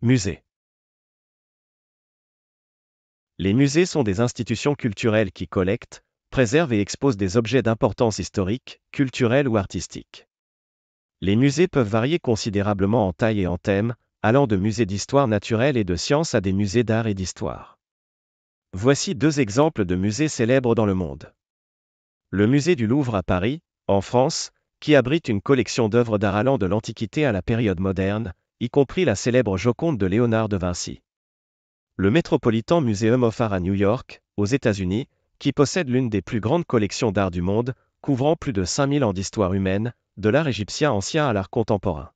Musées. Les musées sont des institutions culturelles qui collectent, préservent et exposent des objets d'importance historique, culturelle ou artistique. Les musées peuvent varier considérablement en taille et en thème, allant de musées d'histoire naturelle et de sciences à des musées d'art et d'histoire. Voici deux exemples de musées célèbres dans le monde. Le musée du Louvre à Paris, en France, qui abrite une collection d'œuvres d'art allant de l'Antiquité à la période moderne, y compris la célèbre Joconde de Léonard de Vinci. Le Metropolitan Museum of Art à New York, aux États-Unis, qui possède l'une des plus grandes collections d'art du monde, couvrant plus de 5000 ans d'histoire humaine, de l'art égyptien ancien à l'art contemporain.